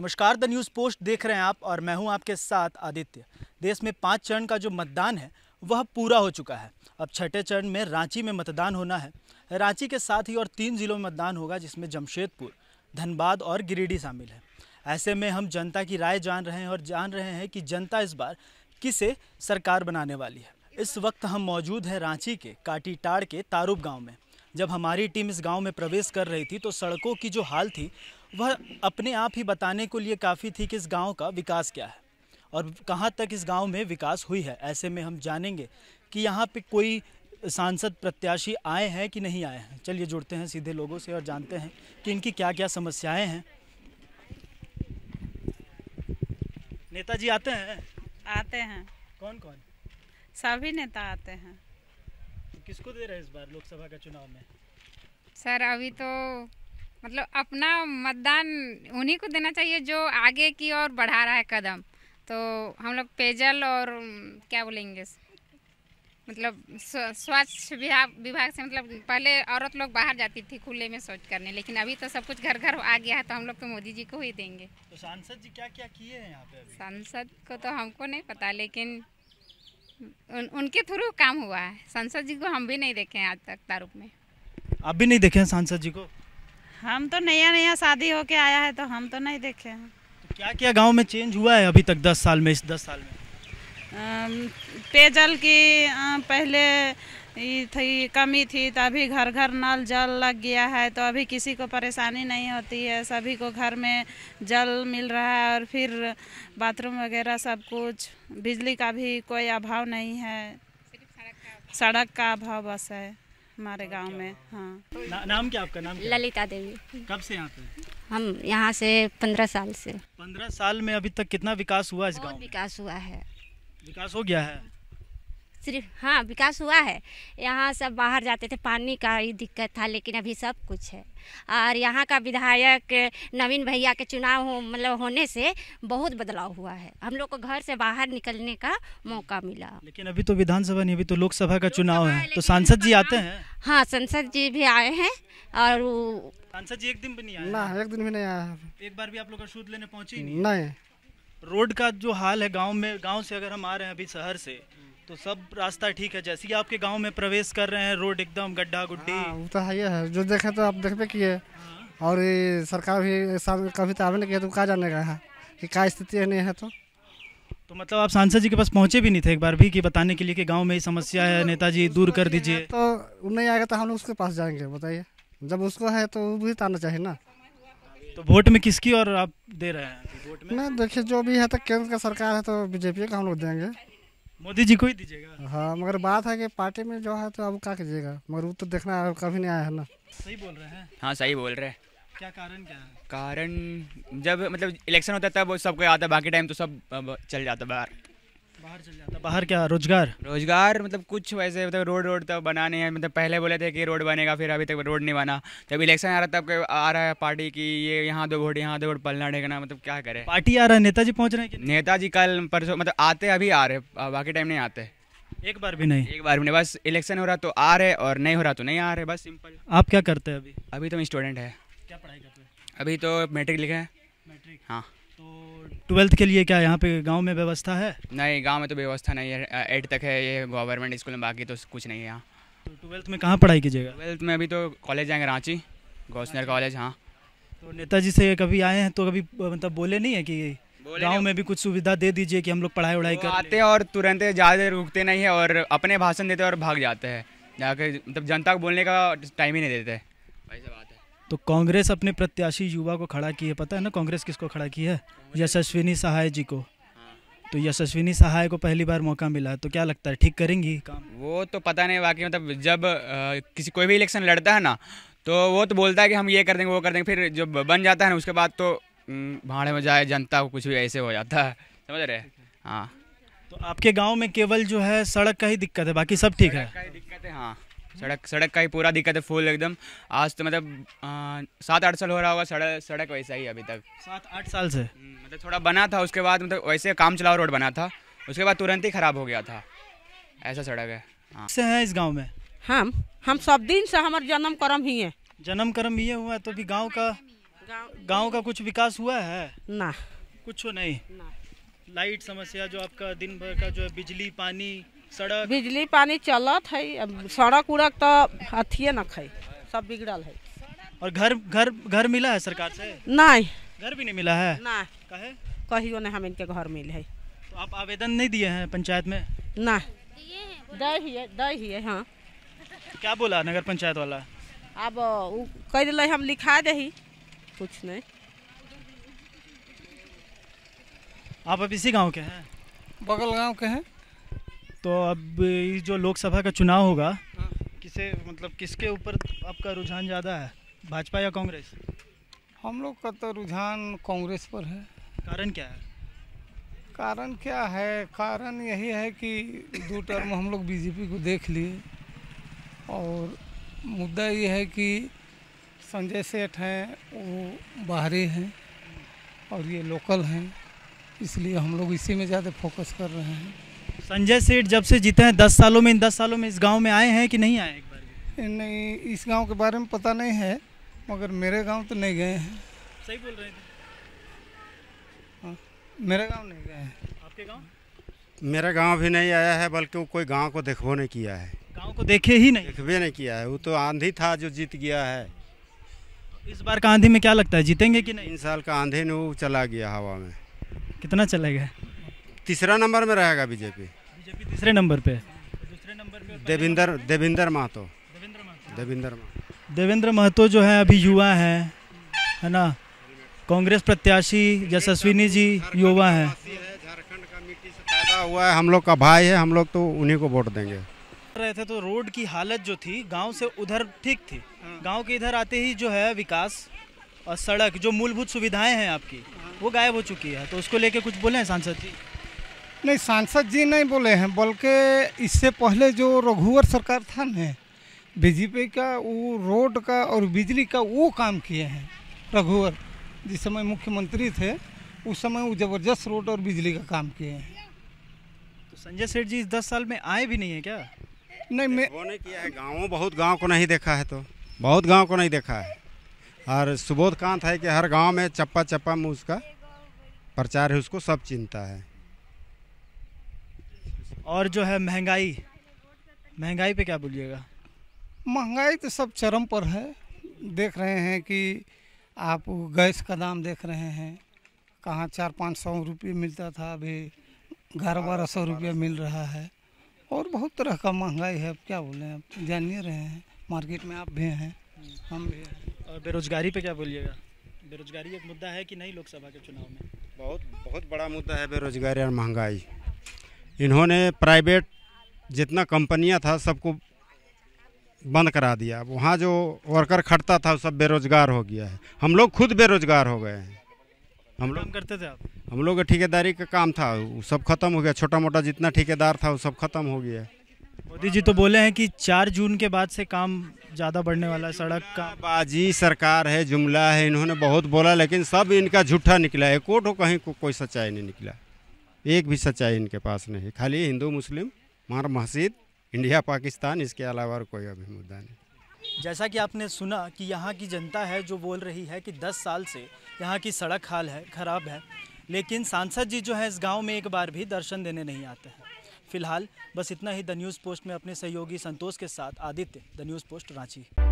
नमस्कार the news post देख रहे हैं आप और मैं हूं आपके साथ आदित्य देश में पाँच चरण का जो मतदान है वह पूरा हो चुका है अब छठे चरण में रांची में मतदान होना है रांची के साथ ही और तीन जिलों में मतदान होगा जिसमें जमशेदपुर धनबाद और गिरिडीह शामिल है ऐसे में हम जनता की राय जान रहे हैं और जान रहे हैं कि जनता इस बार किसे सरकार बनाने वाली है इस वक्त हम मौजूद हैं रांची के काटीटाड़ के तारूब गाँव में जब हमारी टीम इस गांव में प्रवेश कर रही थी तो सड़कों की जो हाल थी वह अपने आप ही बताने को लिए काफ़ी थी कि इस गाँव का विकास क्या है और कहाँ तक इस गाँव में विकास हुई है ऐसे में हम जानेंगे कि यहाँ पे कोई सांसद प्रत्याशी आए हैं कि नहीं आए हैं चलिए जुड़ते हैं सीधे लोगों से और जानते हैं कि इनकी क्या क्या समस्याएं हैं नेताजी आते हैं आते हैं कौन कौन सभी नेता आते हैं तो किसको दे रहे हैं इस बार लोकसभा का चुनाव में सर अभी तो मतलब अपना मतदान उन्हीं को देना चाहिए जो आगे की ओर बढ़ा रहा है कदम तो हम लोग पेयजल और क्या बोलेंगे मतलब स्वच्छ विभाग विभाग से मतलब पहले औरत लोग बाहर जाती थी खुले में शौच करने लेकिन अभी तो सब कुछ घर घर आ गया है तो हम लोग तो मोदी जी को ही देंगे तो सांसद जी क्या क्या किए हैं यहाँ पे सांसद को तो हमको नहीं पता लेकिन उन, उनके थ्रू काम हुआ है सांसद जी को हम भी नहीं देखे हैं आज तक तारुक में आप भी नहीं देखे हैं सांसद जी को हम तो नया नया शादी होके आया है तो हम तो नहीं देखे हैं तो क्या क्या गांव में चेंज हुआ है अभी तक दस साल में इस दस साल में पेयजल की पहले थी कमी थी तो अभी घर घर नल जल लग गया है तो अभी किसी को परेशानी नहीं होती है सभी को घर में जल मिल रहा है और फिर बाथरूम वगैरह सब कुछ बिजली का भी कोई अभाव नहीं है सड़क का अभाव बस है हमारे गांव में हाँ ना, नाम क्या आपका नाम क्या? ललिता देवी कब से यहाँ पे हम यहाँ से पंद्रह साल से पंद्रह साल में अभी तक कितना विकास हुआ इस गाँव विकास हुआ है विकास हो गया है सिर्फ हाँ विकास हुआ है यहाँ सब बाहर जाते थे पानी का ही दिक्कत था लेकिन अभी सब कुछ है और यहाँ का विधायक नवीन भैया के चुनाव हो मतलब होने से बहुत बदलाव हुआ है हम लोग को घर से बाहर निकलने का मौका मिला लेकिन अभी तो विधानसभा नहीं अभी तो लोकसभा का चुनाव है तो सांसद जी आते हैं हाँ सांसद जी भी आए हैं और सांसद जी एक दिन भी नहीं आए एक दिन भी नहीं आया एक बार भी आप लोग का शूट लेने पहुँचे नहीं रोड का जो हाल है गाँव में गाँव से अगर हम आ रहे हैं अभी शहर से तो सब रास्ता ठीक है जैसे ही आपके गांव में प्रवेश कर रहे हैं रोड एकदम गड्ढा गुड्डी हाँ, वो तो है है जो देखे तो आप देखते कि हाँ। और ये सरकार भी कभी तो आवेदन किया तो कहा जाने का है कि क्या स्थिति है नहीं है तो तो मतलब आप सांसद जी के पास पहुंचे भी नहीं थे एक बार भी कि बताने के लिए कि गांव में ही समस्या है नेताजी दूर कर दीजिए तो नहीं आएगा तो हम लोग उसके पास जाएंगे बताइए जब उसको है तो वो भी तो आना चाहिए ना तो वोट में किसकी और आप दे रहे हैं वोट में देखिए जो भी है तो केंद्र का सरकार है तो बीजेपी का हम लोग देंगे मोदी जी को ही दीजिएगा हाँ मगर बात है कि पार्टी में जो है तो अब क्या कीजिएगा मगर वो तो देखना है कभी नहीं आया है ना सही बोल रहे हैं हाँ सही बोल रहे हैं क्या कारण क्या है कारण जब मतलब इलेक्शन होता है तब सबको आता है बाकी टाइम तो सब चल जाता है बाहर बाहर चल जाता बाहर क्या रोजगार रोजगार मतलब कुछ वैसे मतलब रोड रोड तो बनाने हैं मतलब पहले बोले थे कि रोड बनेगा फिर अभी तक रोड नहीं बना जब इलेक्शन आ रहा तब आ रहा है पार्टी की ये यहाँ दो वोट यहाँ दो वोट पलना ढेकना मतलब क्या करे पार्टी आ रहा है नेताजी पहुँच रहे हैं नेताजी कल परसों मतलब आते अभी आ रहे बाकी टाइम नहीं आते एक बार भी नहीं एक बार भी नहीं बस इलेक्शन हो रहा तो आ रहे और नहीं हो रहा तो नहीं आ रहे बस सिंपल आप क्या करते हैं अभी अभी तो मैं स्टूडेंट है क्या पढ़ाई करते हैं अभी तो मैट्रिक लिखा है मैट्रिक हाँ ट्वेल्थ के लिए क्या यहाँ पे गांव में व्यवस्था है नहीं गांव में तो व्यवस्था नहीं है एट तक है ये गवर्नमेंट स्कूल में बाकी तो कुछ नहीं है यहाँ तो ट्वेल्थ में कहाँ पढ़ाई कीजिएगा ट्वेल्थ में अभी तो कॉलेज जाएंगे रांची गौसनर कॉलेज हाँ तो नेताजी से कभी आए हैं तो कभी मतलब बोले नहीं है कि गाँव में भी कुछ सुविधा दे दीजिए कि हम लोग पढ़ाई वढ़ाई कर आते हैं और तुरंत ज़्यादा रुकते नहीं है और अपने भाषण देते और भाग जाते हैं जाकर मतलब जनता को बोलने का टाइम ही नहीं देते तो कांग्रेस अपने प्रत्याशी युवा को खड़ा की है पता है ना कांग्रेस किसको खड़ा की है यशस्विनी सहाय जी को हाँ। तो यशस्विनी सहाय को पहली बार मौका मिला तो क्या लगता है ठीक करेंगी काम वो तो पता नहीं बाकी मतलब जब किसी कोई भी इलेक्शन लड़ता है ना तो वो तो बोलता है कि हम ये कर देंगे वो कर देंगे फिर जब बन जाता है ना उसके बाद तो भाड़े में जाए जनता को कुछ भी ऐसे हो जाता है समझ रहे हाँ तो आपके गाँव में केवल जो है सड़क का ही दिक्कत है बाकी सब ठीक है दिक्कत है हाँ सड़क सड़क का ही पूरा दिक्कत है फुल एकदम आज तो मतलब सात आठ साल हो रहा होगा सड़क सड़क वैसा ही अभी तक सात आठ साल से हम्म, मतलब थोड़ा बना था उसके बाद मतलब वैसे काम चलाओ रोड बना था उसके बाद तुरंत ही खराब हो गया था ऐसा सड़क है हाँ। से है इस गाँव में हम हम सब दिन से हमारे जन्म कर्म ही है जन्म कर्म ही हुआ तो भी गाँव का गाँव का कुछ विकास हुआ है ना कुछ नहीं लाइट समस्या जो आपका दिन भर का जो है बिजली पानी सड़क बिजली पानी चलत है सड़क उड़क तो अथिये न खे सब बिगड़ल है और घर घर घर मिला है सरकार से नहीं घर भी नहीं मिला है ना कहियो नहीं हम इनके घर मिले है तो आप आवेदन नहीं दिए हैं पंचायत में ना दिए दिए हाँ क्या बोला नगर पंचायत वाला अब कह दिल हम लिखा दे कुछ नहीं आप अब इसी गांव के हैं बगल गांव के हैं तो अब इस जो लोकसभा का चुनाव होगा हाँ। किसे मतलब किसके ऊपर आपका रुझान ज़्यादा है भाजपा या कांग्रेस हम लोग का तो रुझान कांग्रेस पर है कारण क्या है कारण क्या है कारण यही है कि दो टर्म हम लोग बीजेपी को देख लिए और मुद्दा ये है कि संजय सेठ हैं वो बाहरी हैं और ये लोकल हैं इसलिए हम लोग इसी में ज़्यादा फोकस कर रहे हैं संजय सेठ जब से जीते हैं दस सालों में इन दस सालों में इस गांव में आए हैं कि नहीं आए एक बार नहीं इस गांव के बारे में पता नहीं है मगर मेरे गांव तो नहीं गए हैं सही बोल रहे थे तो। हाँ, मेरे गांव नहीं गए हैं आपके गांव मेरा गांव भी नहीं आया है बल्कि वो कोई गांव को देखो नहीं किया है गांव को देखे ही नहीं देखे नहीं किया है वो तो आंधी था जो जीत गया है इस बार का आंधी में क्या लगता है जीतेंगे कि नहीं इन साल का आंधी ने वो चला गया हवा में कितना चला गया तीसरा नंबर में रहेगा बीजेपी आपके तीसरे नंबर पे दूसरे नंबर पे देविंदर देविंदर महतो देविंदर महतो देविंदर देवेंद्र महतो जो है अभी युवा है है ना कांग्रेस प्रत्याशी यशस्विनी जी युवा है झारखंड का मिट्टी से पैदा हुआ है हम लोग का भाई है हम लोग तो उन्हीं को वोट देंगे रहे थे तो रोड की हालत जो थी गांव से उधर ठीक थी हाँ। गांव के इधर आते ही जो है विकास और सड़क जो मूलभूत सुविधाएं हैं आपकी वो गायब हो चुकी है तो उसको लेके कुछ बोले हैं सांसद जी नहीं सांसद जी नहीं बोले हैं बल्कि इससे पहले जो रघुवर सरकार था न बीजेपी का वो रोड का और बिजली का वो काम किए हैं रघुवर जिस समय मुख्यमंत्री थे उस समय वो ज़बरदस्त रोड और बिजली का काम किए हैं तो संजय सेठ जी इस दस साल में आए भी नहीं है क्या नहीं मैं उन्होंने किया है गाँव बहुत गाँव को नहीं देखा है तो बहुत गाँव को नहीं देखा है और सुबोध कांत है कि हर गाँव में चप्पा चप्पा में उसका प्रचार है उसको सब चिंता है और जो है महंगाई महंगाई पे क्या बोलिएगा महंगाई तो सब चरम पर है देख रहे हैं कि आप गैस का दाम देख रहे हैं कहाँ चार पाँच सौ रुपये मिलता था अभी ग्यारह बारह सौ रुपये मिल रहा है और बहुत तरह का महंगाई है अब क्या बोले आप जानिए रहे हैं मार्केट में आप भी हैं हम भी हैं और बेरोजगारी पे क्या बोलिएगा बेरोजगारी एक मुद्दा है कि नहीं लोकसभा के चुनाव में बहुत बहुत बड़ा मुद्दा है बेरोजगारी और महंगाई इन्होंने प्राइवेट जितना कंपनियां था सबको बंद करा दिया वहाँ जो वर्कर खटता था सब बेरोजगार हो गया है हम लोग खुद बेरोजगार हो गए हैं हम लोग करते थे आप हम लोग का ठेकेदारी का काम था वो सब खत्म हो गया छोटा मोटा जितना ठेकेदार था वो सब खत्म हो गया मोदी जी तो बोले हैं कि चार जून के बाद से काम ज़्यादा बढ़ने वाला है सड़क का बाजी सरकार है जुमला है इन्होंने बहुत बोला लेकिन सब इनका झूठा निकला है कोर्ट हो कहीं को, कोई सच्चाई नहीं निकला एक भी सच्चाई इनके पास नहीं खाली हिंदू मुस्लिम मार मस्जिद इंडिया पाकिस्तान इसके अलावा और कोई अभी मुद्दा नहीं जैसा कि आपने सुना कि यहाँ की जनता है जो बोल रही है कि 10 साल से यहाँ की सड़क हाल है ख़राब है लेकिन सांसद जी जो है इस गांव में एक बार भी दर्शन देने नहीं आते हैं फिलहाल बस इतना ही द न्यूज़ पोस्ट में अपने सहयोगी संतोष के साथ Aditya the news post Ranchi